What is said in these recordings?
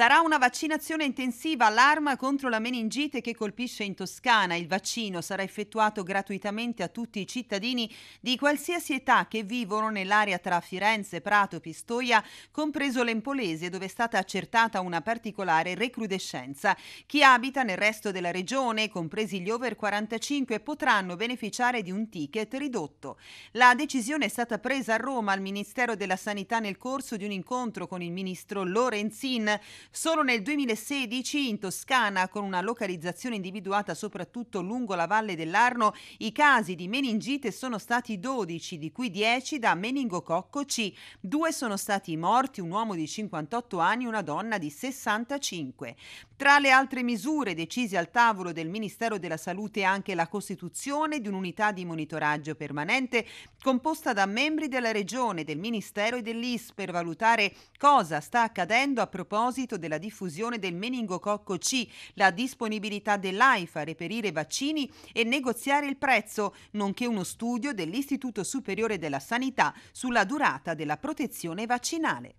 Sarà una vaccinazione intensiva l'arma contro la meningite che colpisce in Toscana. Il vaccino sarà effettuato gratuitamente a tutti i cittadini di qualsiasi età che vivono nell'area tra Firenze, Prato e Pistoia, compreso l'Empolese, dove è stata accertata una particolare recrudescenza. Chi abita nel resto della regione, compresi gli over 45, potranno beneficiare di un ticket ridotto. La decisione è stata presa a Roma al Ministero della Sanità nel corso di un incontro con il ministro Lorenzin. Solo nel 2016 in Toscana, con una localizzazione individuata soprattutto lungo la valle dell'Arno, i casi di meningite sono stati 12, di cui 10 da meningococco C. Due sono stati morti, un uomo di 58 anni e una donna di 65. Tra le altre misure decise al tavolo del Ministero della Salute anche la costituzione di un'unità di monitoraggio permanente composta da membri della Regione, del Ministero e dell'IS per valutare cosa sta accadendo a proposito aumento della diffusione del meningococco C, la disponibilità dell'AIFA a reperire vaccini e negoziare il prezzo, nonché uno studio dell'Istituto Superiore della Sanità sulla durata della protezione vaccinale.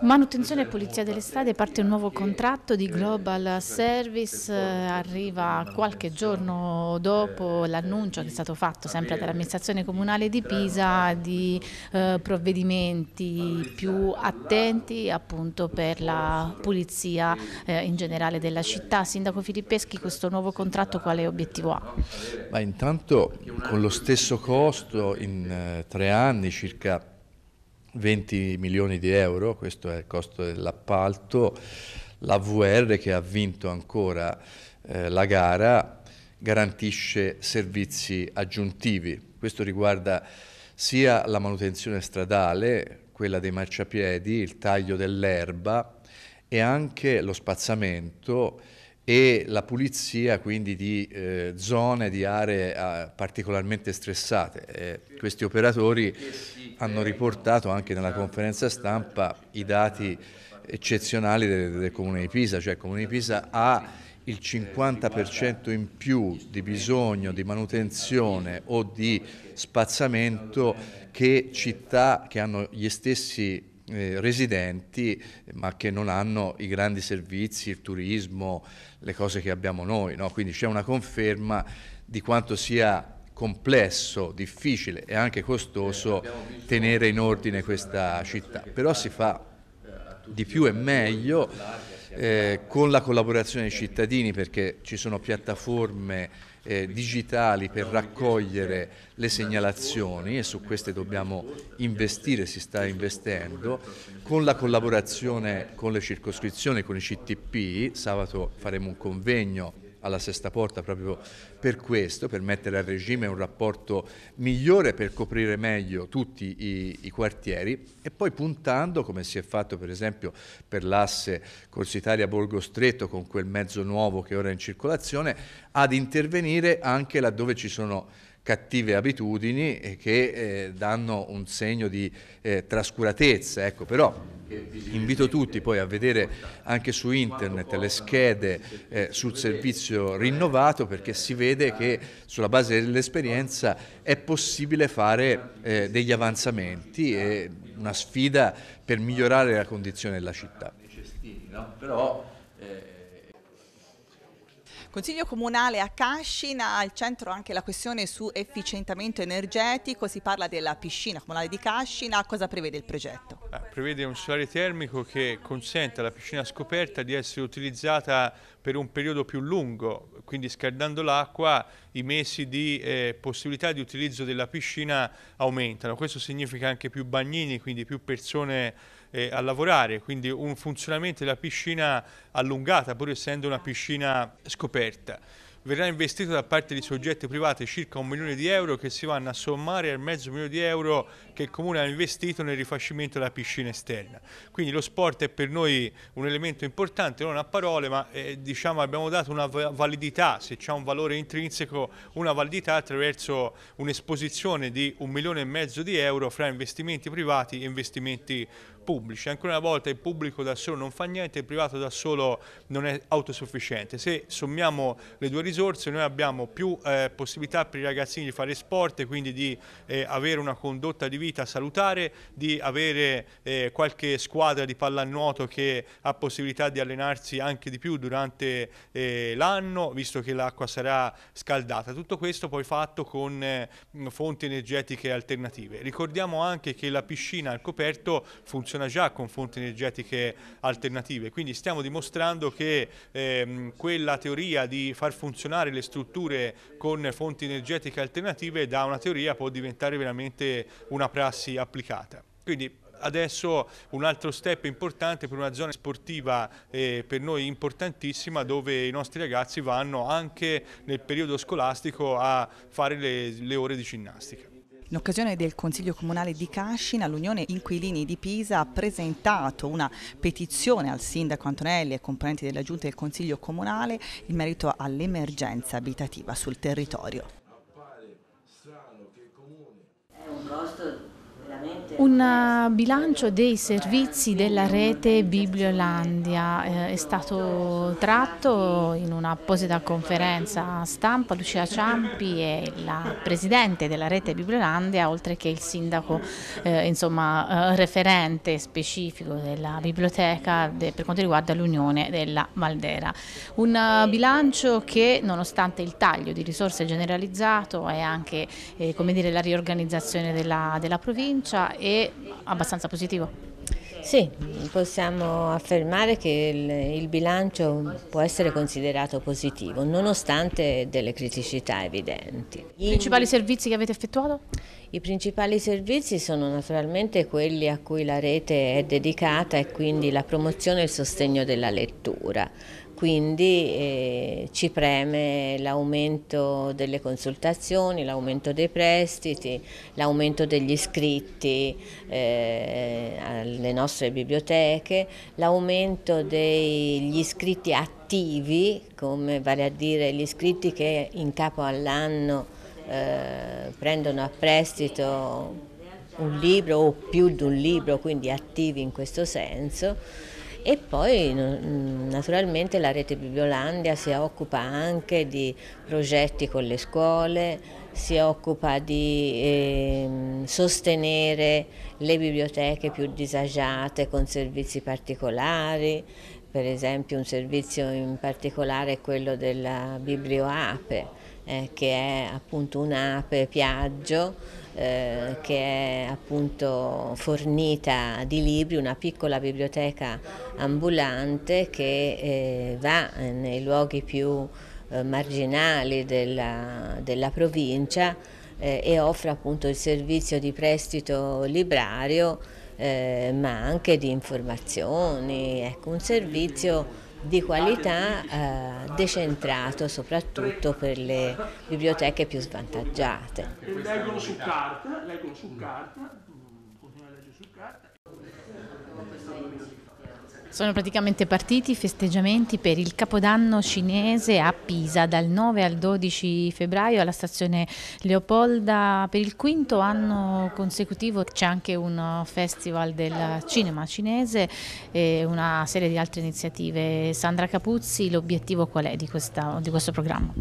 Manutenzione e pulizia delle strade parte un nuovo contratto di Global Service, eh, arriva qualche giorno dopo l'annuncio che è stato fatto sempre dall'amministrazione comunale di Pisa di eh, provvedimenti più attenti appunto per la pulizia eh, in generale della città. Sindaco Filippeschi, questo nuovo contratto quale obiettivo ha? Ma intanto con lo stesso costo in tre anni circa 20 milioni di euro, questo è il costo dell'appalto, la VR che ha vinto ancora eh, la gara garantisce servizi aggiuntivi, questo riguarda sia la manutenzione stradale, quella dei marciapiedi, il taglio dell'erba e anche lo spazzamento e la pulizia quindi di eh, zone, di aree eh, particolarmente stressate. Eh, questi operatori hanno riportato anche nella conferenza stampa i dati eccezionali del, del Comune di Pisa, cioè il Comune di Pisa ha il 50% in più di bisogno di manutenzione o di spazzamento che città che hanno gli stessi eh, residenti ma che non hanno i grandi servizi, il turismo, le cose che abbiamo noi. No? Quindi c'è una conferma di quanto sia complesso, difficile e anche costoso eh, tenere in ordine questa città. Però si fa di più e meglio eh, con la collaborazione dei cittadini perché ci sono piattaforme eh, digitali per raccogliere le segnalazioni e su queste dobbiamo investire, si sta investendo, con la collaborazione con le circoscrizioni, con i CTP, sabato faremo un convegno alla sesta porta proprio per questo, per mettere a regime un rapporto migliore per coprire meglio tutti i, i quartieri e poi puntando, come si è fatto per esempio per l'asse Corso Italia-Borgo Stretto con quel mezzo nuovo che ora è in circolazione, ad intervenire anche laddove ci sono cattive abitudini che eh, danno un segno di eh, trascuratezza, ecco, però Invito tutti poi a vedere anche su internet le schede eh, sul servizio rinnovato perché si vede che sulla base dell'esperienza è possibile fare eh, degli avanzamenti e una sfida per migliorare la condizione della città. Eh, Consiglio comunale a Cascina, al centro anche la questione su efficientamento energetico, si parla della piscina comunale di Cascina, cosa prevede il progetto? prevede un solare termico che consente alla piscina scoperta di essere utilizzata per un periodo più lungo, quindi scaldando l'acqua i mesi di eh, possibilità di utilizzo della piscina aumentano. Questo significa anche più bagnini, quindi più persone eh, a lavorare, quindi un funzionamento della piscina allungata pur essendo una piscina scoperta verrà investito da parte di soggetti privati circa un milione di euro che si vanno a sommare al mezzo milione di euro che il Comune ha investito nel rifacimento della piscina esterna. Quindi lo sport è per noi un elemento importante, non a parole, ma eh, diciamo abbiamo dato una validità, se c'è un valore intrinseco, una validità attraverso un'esposizione di un milione e mezzo di euro fra investimenti privati e investimenti pubblici pubblici. Ancora una volta il pubblico da solo non fa niente, il privato da solo non è autosufficiente. Se sommiamo le due risorse noi abbiamo più eh, possibilità per i ragazzini di fare sport, quindi di eh, avere una condotta di vita salutare, di avere eh, qualche squadra di pallanuoto che ha possibilità di allenarsi anche di più durante eh, l'anno, visto che l'acqua sarà scaldata. Tutto questo poi fatto con eh, fonti energetiche alternative. Ricordiamo anche che la piscina al coperto funziona funziona già con fonti energetiche alternative, quindi stiamo dimostrando che ehm, quella teoria di far funzionare le strutture con fonti energetiche alternative da una teoria può diventare veramente una prassi applicata. Quindi adesso un altro step importante per una zona sportiva eh, per noi importantissima dove i nostri ragazzi vanno anche nel periodo scolastico a fare le, le ore di ginnastica. In occasione del Consiglio Comunale di Cascina, l'Unione Inquilini di Pisa ha presentato una petizione al Sindaco Antonelli e componenti della Giunta del Consiglio Comunale in merito all'emergenza abitativa sul territorio. Un eh, bilancio dei servizi della rete Bibliolandia eh, è stato tratto in un'apposita conferenza stampa Lucia Ciampi è la presidente della rete Bibliolandia oltre che il sindaco eh, insomma, eh, referente specifico della biblioteca de, per quanto riguarda l'Unione della Valdera. Un eh, bilancio che nonostante il taglio di risorse generalizzato e anche eh, dire, la riorganizzazione della, della provincia e abbastanza positivo. Sì, possiamo affermare che il, il, bilancio può essere considerato positivo, nonostante delle criticità evidenti. I principali servizi che avete effettuato? I principali servizi sono naturalmente quelli a cui la rete è dedicata e quindi la promozione e il sostegno della lettura quindi eh, ci preme l'aumento delle consultazioni, l'aumento dei prestiti, l'aumento degli iscritti eh, alle nostre biblioteche, l'aumento degli iscritti attivi, come vale a dire gli iscritti che in capo all'anno eh, prendono a prestito un libro o più di un libro, quindi attivi in questo senso e poi naturalmente la rete Bibliolandia si occupa anche di progetti con le scuole, si occupa di eh, sostenere le biblioteche più disagiate con servizi particolari, per esempio un servizio in particolare è quello della biblioape, eh, che è appunto un'ape piaggio eh, che è appunto fornita di libri, una piccola biblioteca ambulante che eh, va nei luoghi più eh, marginali della, della provincia eh, e offre appunto il servizio di prestito librario eh, ma anche di informazioni, ecco, un servizio di qualità eh, decentrato soprattutto per le biblioteche più svantaggiate. Leggono su carta, leggono su carta Sono praticamente partiti i festeggiamenti per il Capodanno cinese a Pisa dal 9 al 12 febbraio alla stazione Leopolda. Per il quinto anno consecutivo c'è anche un festival del cinema cinese e una serie di altre iniziative. Sandra Capuzzi, l'obiettivo qual è di, questa, di questo programma?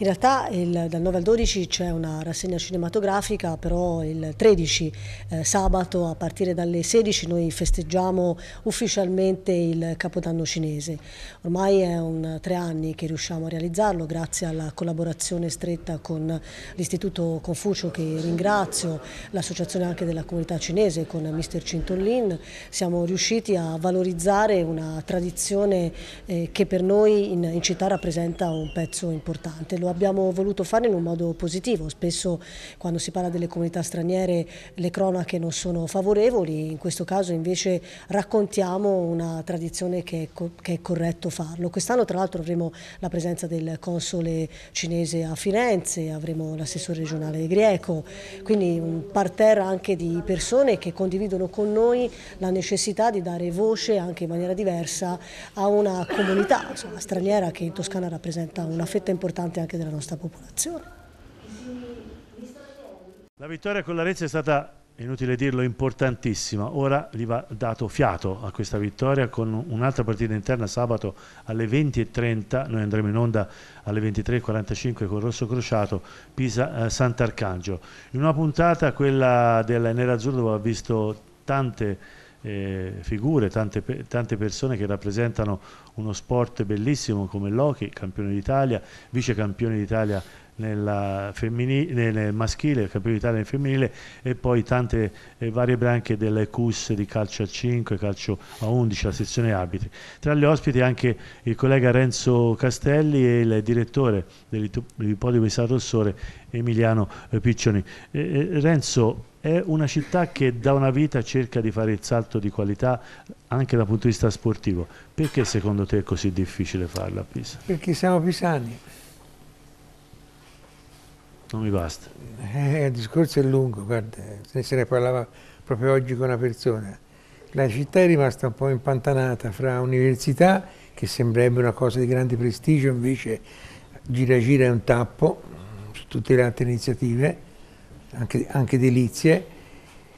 In realtà il, dal 9 al 12 c'è una rassegna cinematografica, però il 13 eh, sabato a partire dalle 16 noi festeggiamo ufficialmente il Capodanno cinese. Ormai è un tre anni che riusciamo a realizzarlo grazie alla collaborazione stretta con l'Istituto Confucio che ringrazio, l'associazione anche della comunità cinese con Mr. Cintollin. Siamo riusciti a valorizzare una tradizione eh, che per noi in città rappresenta un pezzo importante. Lo abbiamo voluto fare in un modo positivo, spesso quando si parla delle comunità straniere le cronache non sono favorevoli, in questo caso invece raccontiamo una tradizione che è, co che è corretto farlo. Quest'anno tra l'altro avremo la presenza del console cinese a Firenze, avremo l'assessore regionale Greco, quindi un parterre anche di persone che condividono con noi la necessità di dare voce anche in maniera diversa a una comunità insomma, straniera che in Toscana rappresenta una fetta importante anche della nostra popolazione. La vittoria con l'Arezzo è stata inutile dirlo, importantissima. Ora gli va dato fiato a questa vittoria con un'altra partita interna sabato alle 20.30, noi andremo in onda alle 23.45 con Rosso Crociato, Pisa-Sant'Arcangio. Eh, in una puntata, quella del Nerazzurro, dove ha visto tante... Eh, figure, tante, tante, persone che rappresentano uno sport bellissimo come Loki, campione d'Italia, vice campione d'Italia nella femminile, nel maschile, Campione d'Italia nel femminile e poi tante eh, varie branche delle CUS di calcio a 5, calcio a 11, la sezione arbitri. Tra gli ospiti anche il collega Renzo Castelli e il direttore dell'ipodio di San Rossore Emiliano eh, Piccioni. Eh, eh, Renzo è una città che da una vita cerca di fare il salto di qualità anche dal punto di vista sportivo. Perché secondo te è così difficile farla a Pisa? Perché siamo pisani. Non mi basta. Eh, il discorso è lungo, guarda, se ne parlava proprio oggi con una persona. La città è rimasta un po' impantanata fra università, che sembrerebbe una cosa di grande prestigio, invece gira gira è un tappo su tutte le altre iniziative, anche, anche delizie,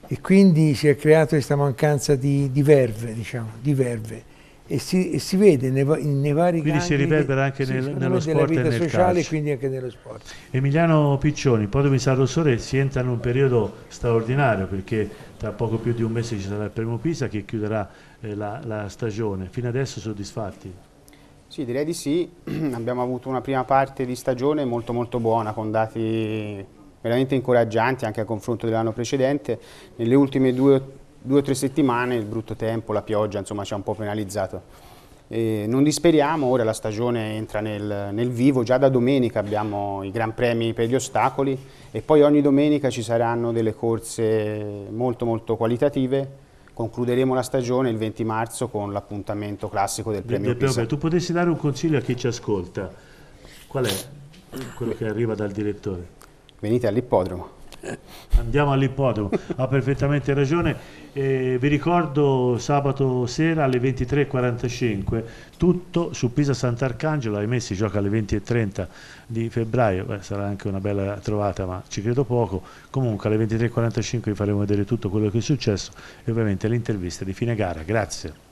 e quindi si è creata questa mancanza di, di verve, diciamo, di verve e si, e si vede nei, nei vari quindi si riverbera anche nel, sì, nello sport vita e nel sociale calcio. quindi anche nello sport Emiliano Piccioni Podio Misato Sore si entra in un periodo straordinario perché tra poco più di un mese ci sarà il primo Pisa che chiuderà eh, la, la stagione fino adesso soddisfatti? Sì, direi di sì. Abbiamo avuto una prima parte di stagione molto molto buona, con dati veramente incoraggianti anche a confronto dell'anno precedente. Nelle ultime due due o tre settimane il brutto tempo, la pioggia, insomma ci ha un po' penalizzato. E non disperiamo, ora la stagione entra nel, nel, vivo, già da domenica abbiamo i gran premi per gli ostacoli e poi ogni domenica ci saranno delle corse molto molto qualitative. Concluderemo la stagione il 20 marzo con l'appuntamento classico del premio Pisa. Tu potessi dare un consiglio a chi ci ascolta, qual è quello che arriva dal direttore? Venite all'ippodromo. Andiamo all'ippodromo, ha perfettamente ragione. Eh, vi ricordo sabato sera alle 23.45, tutto su Pisa Sant'Arcangelo, ahimè si gioca alle 20.30 di febbraio, Beh, sarà anche una bella trovata ma ci credo poco. Comunque alle 23.45 vi faremo vedere tutto quello che è successo e ovviamente l'intervista di fine gara. Grazie.